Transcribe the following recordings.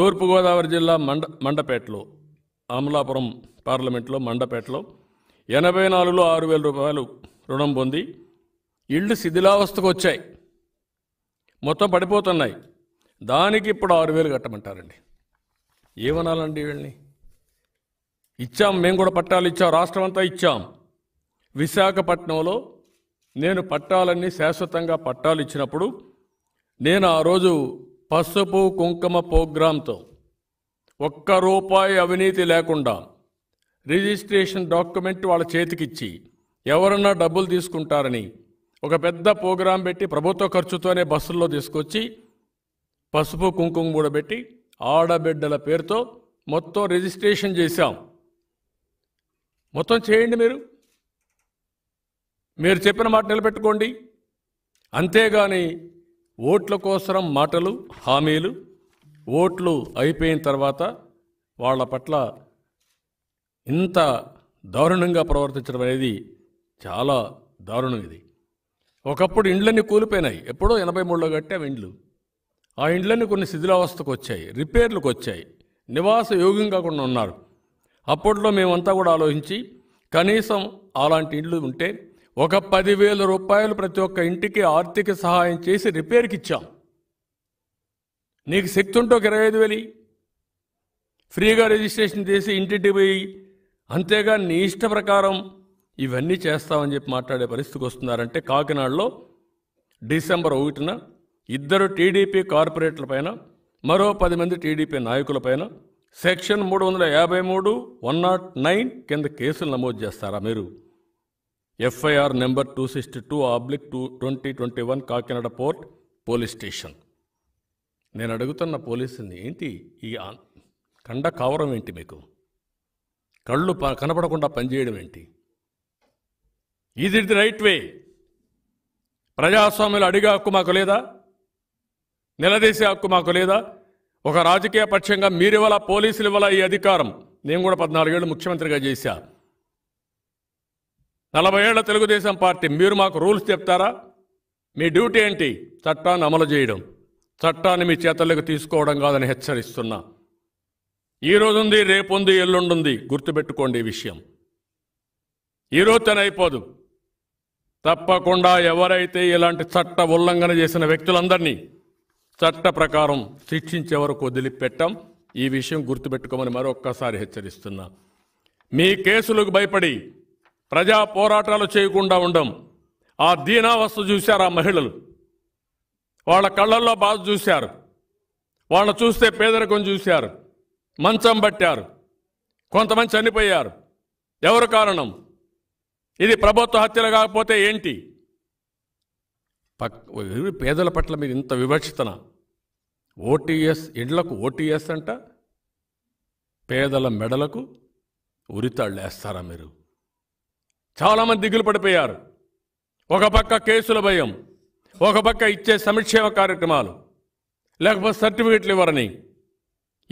తూర్పుగోదావరి జిల్లా మండ మండపేటలో అమలాపురం పార్లమెంట్లో మండపేటలో ఎనభై నాలుగులో ఆరు వేల రూపాయలు రుణం పొంది ఇళ్ళు శిథిలావస్థకు వచ్చాయి మొత్తం పడిపోతున్నాయి దానికి ఇప్పుడు ఆరు వేలు కట్టమంటారండి ఏమనాలండి వీళ్ళని ఇచ్చాం మేము కూడా పట్టాలు ఇచ్చాం రాష్ట్రం అంతా ఇచ్చాం విశాఖపట్నంలో నేను పట్టాలన్నీ శాశ్వతంగా పట్టాలు ఇచ్చినప్పుడు నేను ఆ రోజు పసుపు కుంకుమ ప్రోగ్రాంతో ఒక్క రూపాయి అవినీతి లేకుండా రిజిస్ట్రేషన్ డాక్యుమెంట్ వాళ్ళ చేతికిచ్చి ఎవరన్నా డబ్బులు తీసుకుంటారని ఒక పెద్ద ప్రోగ్రాం పెట్టి ప్రభుత్వ ఖర్చుతోనే బస్సుల్లో తీసుకొచ్చి పసుపు కుంకుమ పెట్టి ఆడబిడ్డల పేరుతో మొత్తం రిజిస్ట్రేషన్ చేశాం మొత్తం చేయండి మీరు మీరు చెప్పిన మాట నిలబెట్టుకోండి అంతేగాని ఓట్ల కోసరం మాటలు హామీలు ఓట్లు అయిపోయిన తర్వాత వాళ్ళ పట్ల ఇంత దారుణంగా ప్రవర్తించడం అనేది చాలా దారుణం ఇది ఒకప్పుడు ఇండ్లన్నీ కూలిపోయినాయి ఎప్పుడో ఎనభై మూడులో కట్టే ఇండ్లు ఆ ఇండ్లన్నీ కొన్ని శిథిలావస్థకు వచ్చాయి రిపేర్లకు వచ్చాయి నివాస యోగ్యం కాకుండా ఉన్నారు అప్పట్లో మేమంతా కూడా ఆలోచించి కనీసం అలాంటి ఇండ్లు ఉంటే ఒక పదివేల రూపాయలు ప్రతి ఒక్క ఇంటికి ఆర్థిక సహాయం చేసి రిపేర్కి ఇచ్చాం నీకు శక్తి ఉంటే ఒక ఇరవై ఐదు వేలు ఫ్రీగా రిజిస్ట్రేషన్ చేసి ఇంటింటి పోయి అంతేగా నీ ఇష్ట ప్రకారం ఇవన్నీ చేస్తామని చెప్పి మాట్లాడే పరిస్థితికి వస్తున్నారంటే కాకినాడలో డిసెంబర్ ఒకటిన ఇద్దరు టీడీపీ కార్పొరేట్ల పైన మరో పది మంది టీడీపీ నాయకులపైన సెక్షన్ మూడు వందల యాభై మూడు వన్ నాట్ నైన్ కింద కేసులు నమోదు చేస్తారా మీరు FIR number two sixty two oblique two twenty twenty one Kakinada port police station నేను అడుగుతున్న పోలీసుని ఏంటి ఈ కండ కావరం ఏంటి మీకు కళ్ళు ప కనపడకుండా పనిచేయడం ఏంటి ఇట్ ది రైట్ వే ప్రజాస్వామ్యంలో అడిగే హక్కు మాకు లేదా నిలదీసే హక్కు మాకు లేదా ఒక రాజకీయ పక్షంగా మీరివల పోలీసులు ఇవ్వాల ఈ అధికారం నేను కూడా పద్నాలుగేళ్ళు ముఖ్యమంత్రిగా చేశాను నలభై ఏళ్ల తెలుగుదేశం పార్టీ మీరు మాకు రూల్స్ చెప్తారా మీ డ్యూటీ ఏంటి చట్టాన్ని అమలు చేయడం చట్టాన్ని మీ చేతల్లోకి తీసుకోవడం కాదని హెచ్చరిస్తున్నా ఈరోజుంది రేపుంది ఎల్లుండుంది గుర్తుపెట్టుకోండి ఈ విషయం ఈరోజు తన అయిపోదు తప్పకుండా ఎవరైతే ఇలాంటి చట్ట ఉల్లంఘన చేసిన వ్యక్తులందరినీ చట్ట ప్రకారం శిక్షించే వరకు వదిలిపెట్టాం ఈ విషయం గుర్తుపెట్టుకోమని మరొక్కసారి హెచ్చరిస్తున్నా మీ కేసులకు భయపడి ప్రజా పోరాటాలు చేయకుండా ఉండం ఆ దీనావస్థ చూశారు ఆ మహిళలు వాళ్ళ కళ్ళల్లో బాధ చూశారు వాళ్ళ చూస్తే పేదరికం చూశారు మంచం పట్టారు కొంతమంది చనిపోయారు ఎవరు కారణం ఇది ప్రభుత్వ హత్యలు కాకపోతే ఏంటి పక్ పేదల పట్ల మీరు ఇంత వివక్షతన ఓటీఎస్ ఇండ్లకు ఓటీఎస్ అంట పేదల మెడలకు ఉరితాళ్ళు వేస్తారా మీరు చాలామంది దిగులు పడిపోయారు ఒక పక్క కేసుల భయం ఒక పక్క ఇచ్చే సంక్షేమ కార్యక్రమాలు లేకపోతే సర్టిఫికెట్లు ఇవ్వరని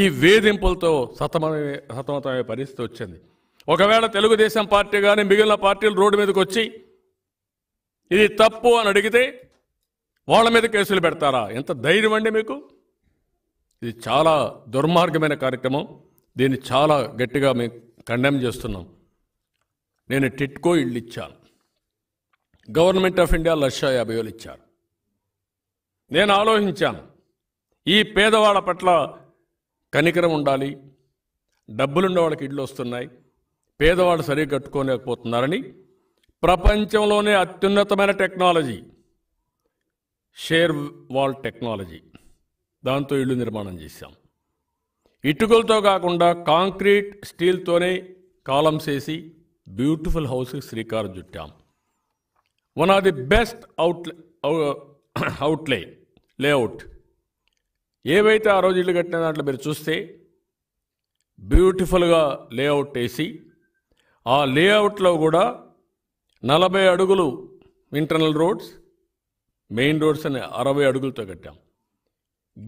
ఈ వేధింపులతో సతమే సతమతమయ్యే పరిస్థితి వచ్చింది ఒకవేళ తెలుగుదేశం పార్టీ కానీ మిగిలిన పార్టీలు రోడ్డు మీదకి వచ్చి ఇది తప్పు అని అడిగితే వాళ్ళ మీద కేసులు పెడతారా ఎంత ధైర్యం అండి మీకు ఇది చాలా దుర్మార్గమైన కార్యక్రమం దీన్ని చాలా గట్టిగా మేము కండెమ్ చేస్తున్నాం నేను టిట్కో ఇళ్ళు ఇచ్చాను గవర్నమెంట్ ఆఫ్ ఇండియా లక్ష యాభై వేలు ఇచ్చారు నేను ఆలోచించాను ఈ పేదవాళ్ళ పట్ల కనికరం ఉండాలి డబ్బులున్న వాళ్ళకి ఇళ్ళు వస్తున్నాయి పేదవాళ్ళు సరి కట్టుకోలేకపోతున్నారని ప్రపంచంలోనే అత్యున్నతమైన టెక్నాలజీ షేర్ వాల్ టెక్నాలజీ దాంతో ఇళ్ళు నిర్మాణం చేశాం ఇటుకలతో కాకుండా కాంక్రీట్ స్టీల్తోనే కాలం చేసి బ్యూటిఫుల్ హౌస్కి శ్రీకారం చుట్టాం one of the best out అవుట్లే లేఅవుట్ ఏవైతే ఆ రోజు ఇల్లు కట్టిన దాంట్లో మీరు చూస్తే బ్యూటిఫుల్గా లేఅవుట్ వేసి ఆ లేఅవుట్లో కూడా నలభై అడుగులు ఇంటర్నల్ రోడ్స్ మెయిన్ రోడ్స్ అని అరవై అడుగులతో కట్టాం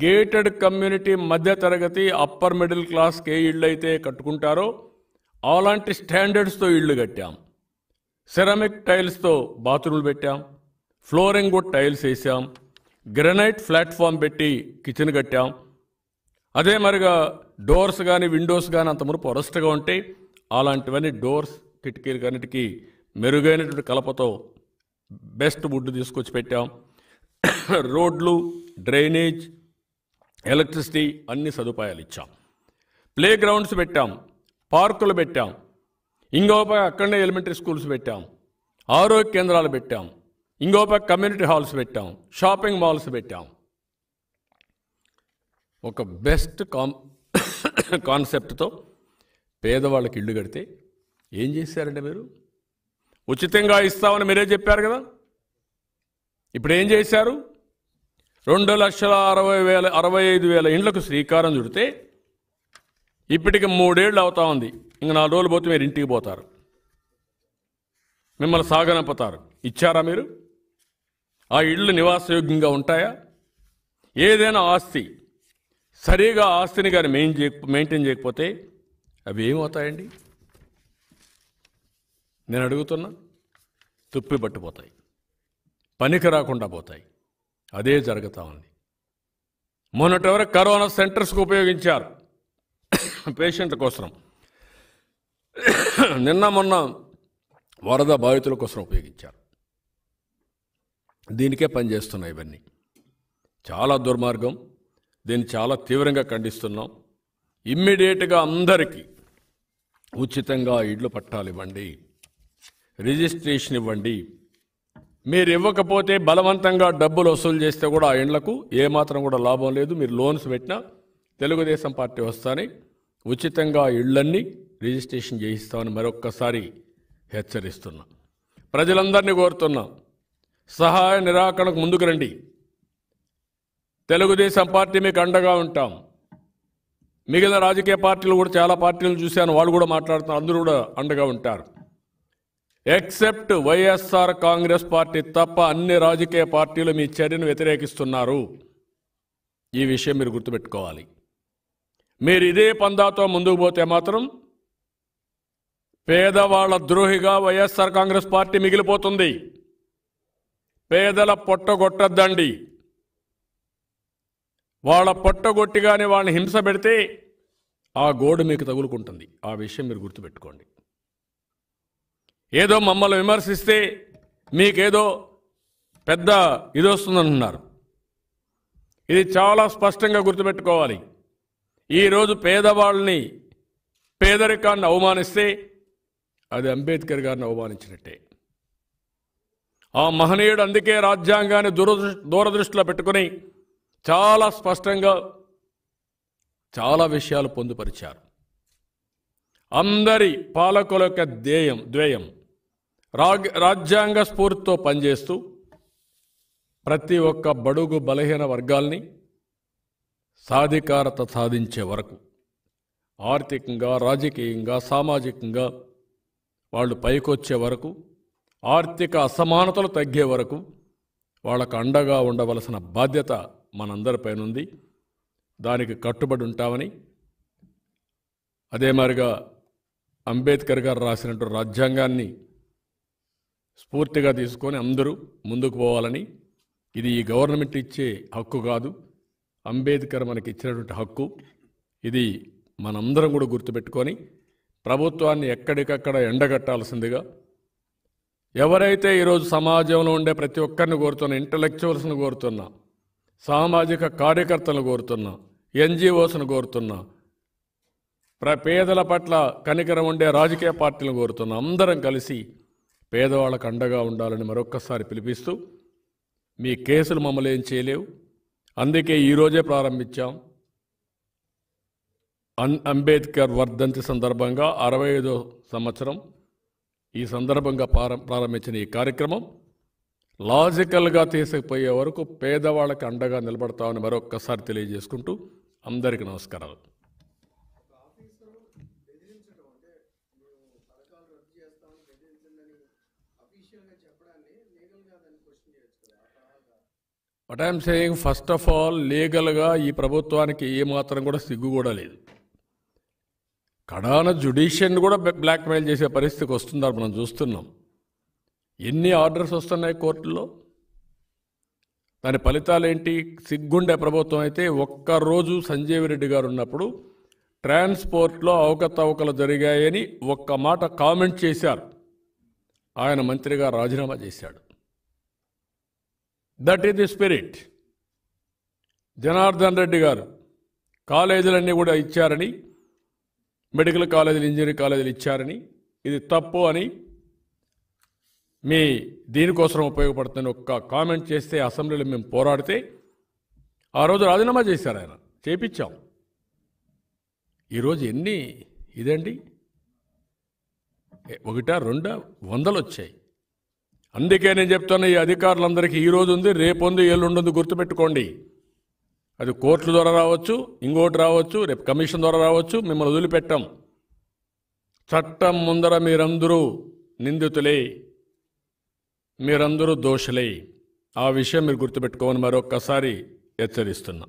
గేటెడ్ కమ్యూనిటీ మధ్య తరగతి అప్పర్ మిడిల్ క్లాస్కి ఏ ఇళ్ళు అయితే కట్టుకుంటారో అలాంటి స్టాండర్డ్స్తో ఇళ్ళు కట్టాం సెరామిక్ టైల్స్తో బాత్రూమ్లు పెట్టాం ఫ్లోరింగ్ కూడా టైల్స్ వేసాం గ్రనైట్ ప్లాట్ఫామ్ పెట్టి కిచెన్ కట్టాం అదే మరిగా డోర్స్ కానీ విండోస్ కానీ అంతమంది పొరస్ట్గా ఉంటే ఉంటాయి అలాంటివన్నీ డోర్స్ కిటికీలు కన్నిటికీ మెరుగైనటువంటి కలపతో బెస్ట్ వుడ్ తీసుకొచ్చి పెట్టాం రోడ్లు డ్రైనేజ్ ఎలక్ట్రిసిటీ అన్ని సదుపాయాలు ఇచ్చాం ప్లే గ్రౌండ్స్ పెట్టాం పార్కులు పెట్టాం ఇంకోప అక్కడనే ఎలిమెంటరీ స్కూల్స్ పెట్టాం ఆరోగ్య కేంద్రాలు పెట్టాం ఇంకోప కమ్యూనిటీ హాల్స్ పెట్టాం షాపింగ్ మాల్స్ పెట్టాం ఒక బెస్ట్ కాం కాన్సెప్ట్తో పేదవాళ్ళకి ఇల్లు కడితే ఏం చేశారంటే మీరు ఉచితంగా ఇస్తామని మీరే చెప్పారు కదా ఇప్పుడు ఏం చేశారు రెండు లక్షల అరవై వేల అరవై ఐదు వేల ఇండ్లకు శ్రీకారం చుడితే ఇప్పటికి మూడేళ్ళు అవుతా ఉంది ఇంక నాలుగు రోజులు పోతే మీరు ఇంటికి పోతారు మిమ్మల్ని సాగనంపుతారు ఇచ్చారా మీరు ఆ ఇళ్ళు నివాసయోగ్యంగా ఉంటాయా ఏదైనా ఆస్తి సరిగా ఆస్తిని కానీ మెయిన్ చేయ మెయింటైన్ చేయకపోతే అవి ఏమవుతాయండి నేను అడుగుతున్నా తుప్పి పట్టిపోతాయి పనికి రాకుండా పోతాయి అదే జరుగుతూ ఉంది మొన్నటి వరకు కరోనా సెంటర్స్కి ఉపయోగించారు పేషెంట్ కోసం నిన్న మొన్న వరద బాధితుల కోసం ఉపయోగించారు దీనికే పనిచేస్తున్నాయి ఇవన్నీ చాలా దుర్మార్గం దీన్ని చాలా తీవ్రంగా ఖండిస్తున్నాం ఇమ్మీడియట్గా అందరికీ ఉచితంగా ఇళ్ళు పట్టాలివ్వండి ఇవ్వండి రిజిస్ట్రేషన్ ఇవ్వండి మీరు ఇవ్వకపోతే బలవంతంగా డబ్బులు వసూలు చేస్తే కూడా ఆ ఇండ్లకు ఏమాత్రం కూడా లాభం లేదు మీరు లోన్స్ పెట్టినా తెలుగుదేశం పార్టీ వస్తానే ఉచితంగా ఇళ్లన్నీ రిజిస్ట్రేషన్ చేయిస్తామని మరొక్కసారి హెచ్చరిస్తున్నాం ప్రజలందరినీ కోరుతున్నాం సహాయ నిరాకరణకు ముందుకు రండి తెలుగుదేశం పార్టీ మీకు అండగా ఉంటాం మిగిలిన రాజకీయ పార్టీలు కూడా చాలా పార్టీలు చూశాను వాళ్ళు కూడా మాట్లాడుతున్నారు అందరూ కూడా అండగా ఉంటారు ఎక్సెప్ట్ వైఎస్ఆర్ కాంగ్రెస్ పార్టీ తప్ప అన్ని రాజకీయ పార్టీలు మీ చర్యను వ్యతిరేకిస్తున్నారు ఈ విషయం మీరు గుర్తుపెట్టుకోవాలి మీరు ఇదే పందాతో ముందుకు పోతే మాత్రం పేదవాళ్ల ద్రోహిగా వైఎస్ఆర్ కాంగ్రెస్ పార్టీ మిగిలిపోతుంది పేదల పొట్టగొట్టద్దండి వాళ్ళ పొట్టగొట్టి కానీ వాళ్ళని హింస పెడితే ఆ గోడు మీకు తగులుకుంటుంది ఆ విషయం మీరు గుర్తుపెట్టుకోండి ఏదో మమ్మల్ని విమర్శిస్తే మీకేదో పెద్ద ఇది వస్తుందంటున్నారు ఇది చాలా స్పష్టంగా గుర్తుపెట్టుకోవాలి ఈరోజు పేదవాళ్ళని పేదరికాన్ని అవమానిస్తే అది అంబేద్కర్ గారిని అవమానించినట్టే ఆ మహనీయుడు అందుకే రాజ్యాంగాన్ని దూరదృ దూరదృష్టిలో పెట్టుకుని చాలా స్పష్టంగా చాలా విషయాలు పొందుపరిచారు అందరి పాలకుల యొక్క ధ్యేయం ద్వేయం రాగ్ రాజ్యాంగ స్ఫూర్తితో పనిచేస్తూ ప్రతి ఒక్క బడుగు బలహీన వర్గాల్ని సాధికారత సాధించే వరకు ఆర్థికంగా రాజకీయంగా సామాజికంగా వాళ్ళు పైకొచ్చే వరకు ఆర్థిక అసమానతలు తగ్గే వరకు వాళ్ళకు అండగా ఉండవలసిన బాధ్యత మనందరిపైనుంది దానికి కట్టుబడి ఉంటామని అదే మారిగా అంబేద్కర్ గారు రాసినట్టు రాజ్యాంగాన్ని స్ఫూర్తిగా తీసుకొని అందరూ ముందుకు పోవాలని ఇది ఈ గవర్నమెంట్ ఇచ్చే హక్కు కాదు అంబేద్కర్ మనకి ఇచ్చినటువంటి హక్కు ఇది మనందరం కూడా గుర్తుపెట్టుకొని ప్రభుత్వాన్ని ఎక్కడికక్కడ ఎండగట్టాల్సిందిగా ఎవరైతే ఈరోజు సమాజంలో ఉండే ప్రతి ఒక్కరిని కోరుతున్నా ఇంటలెక్చువల్స్ను కోరుతున్నా సామాజిక కార్యకర్తలను కోరుతున్నా ఎన్జిఓస్ను కోరుతున్నా ప్ర పేదల పట్ల కనికరం ఉండే రాజకీయ పార్టీలను కోరుతున్నా అందరం కలిసి పేదవాళ్ళకు అండగా ఉండాలని మరొక్కసారి పిలిపిస్తూ మీ కేసులు మమ్మల్ని ఏం చేయలేవు అందుకే ఈరోజే ప్రారంభించాం అన్ అంబేద్కర్ వర్ధంతి సందర్భంగా అరవై ఐదో సంవత్సరం ఈ సందర్భంగా ప్రారంభించిన ఈ కార్యక్రమం లాజికల్గా తీసుకుపోయే వరకు పేదవాళ్ళకి అండగా నిలబడతామని మరొక్కసారి తెలియజేసుకుంటూ అందరికీ నమస్కారాలు what I'm saying first of all లీగల్గా ఈ ప్రభుత్వానికి ఏమాత్రం కూడా సిగ్గు కూడా లేదు కడాన జుడిషియన్ కూడా బ్లాక్మెయిల్ చేసే పరిస్థితికి వస్తుందని మనం చూస్తున్నాం ఎన్ని ఆర్డర్స్ వస్తున్నాయి కోర్టులో దాని ఫలితాలు ఏంటి సిగ్గుండే ప్రభుత్వం అయితే ఒక్కరోజు సంజీవ్ రెడ్డి గారు ఉన్నప్పుడు ట్రాన్స్పోర్ట్లో అవకతవకలు జరిగాయని ఒక్క మాట కామెంట్ చేశారు ఆయన మంత్రిగా రాజీనామా చేశాడు that is the spirit Janardhan Reddy గారు కాలేజీలన్నీ కూడా ఇచ్చారని మెడికల్ కాలేజీలు ఇంజనీరింగ్ కాలేజీలు ఇచ్చారని ఇది తప్పు అని మీ దీనికోసం ఉపయోగపడుతుందని ఒక్క కామెంట్ చేస్తే అసెంబ్లీలో మేము పోరాడితే ఆ రోజు రాజీనామా చేశారు ఆయన చేపించాం ఈరోజు ఎన్ని ఇదండి ఒకటా రెండా వందలు వచ్చాయి అందుకే నేను చెప్తున్న ఈ అధికారులందరికీ ఈరోజు ఉంది రేపు ఉంది ఎల్లుండి గుర్తుపెట్టుకోండి అది కోర్టుల ద్వారా రావచ్చు ఇంకోటి రావచ్చు రేపు కమిషన్ ద్వారా రావచ్చు మిమ్మల్ని వదిలిపెట్టాం చట్టం ముందర మీరందరూ నిందితులే మీరందరూ దోషులే ఆ విషయం మీరు గుర్తుపెట్టుకోమని మరొక్కసారి హెచ్చరిస్తున్నా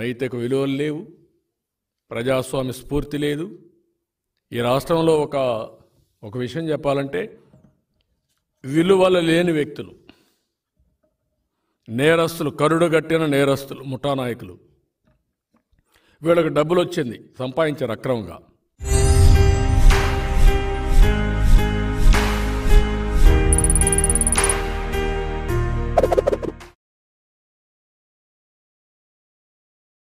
నైతిక విలువలు లేవు ప్రజాస్వామ్య స్ఫూర్తి లేదు ఈ రాష్ట్రంలో ఒక ఒక విషయం చెప్పాలంటే విలువలు లేని వ్యక్తులు నేరస్తులు కరుడు కట్టిన నేరస్తులు ముఠానాయకులు వీళ్ళకి డబ్బులు వచ్చింది సంపాదించారు అక్రమంగా